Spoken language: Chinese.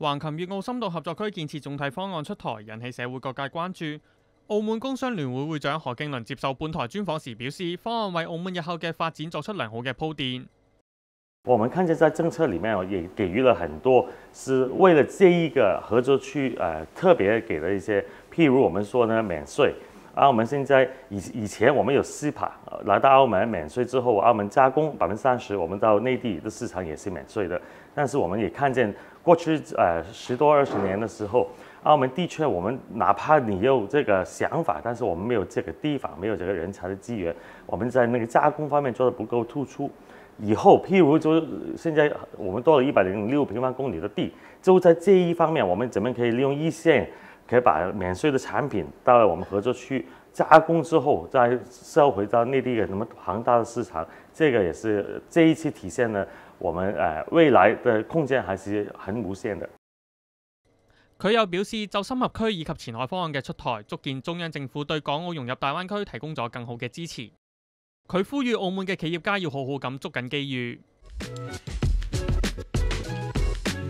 横琴粤澳深度合作區建設總體方案出台，引起社会各界關注。澳門工商聯會會長何敬伦接受本台專訪時表示，方案為澳門日後嘅發展作出良好嘅鋪墊。我们看见在政策里面也给予了很多，是为了这一个合作区诶，特别给了一些，譬如我们说呢，免税。澳门现在以以前我们有四帕来到澳门免税之后，澳门加工百分之三十，我们到内地的市场也是免税的。但是我们也看见过去呃十多二十年的时候，澳门的确我们哪怕你有这个想法，但是我们没有这个地方，没有这个人才的资源，我们在那个加工方面做的不够突出。以后譬如就现在我们多了一百零六平方公里的地，就在这一方面，我们怎么可以利用一线？可以把免税的产品到我们合作区加工之后，再销回到内地嘅那么庞大的市场。这个也是这一次体现了我们诶未来的空间还是很无限的。佢又表示，就深合区以及前海方案嘅出台，足见中央政府对港澳融入大湾区提供咗更好嘅支持。佢呼吁澳门嘅企业家要好好咁捉紧机遇。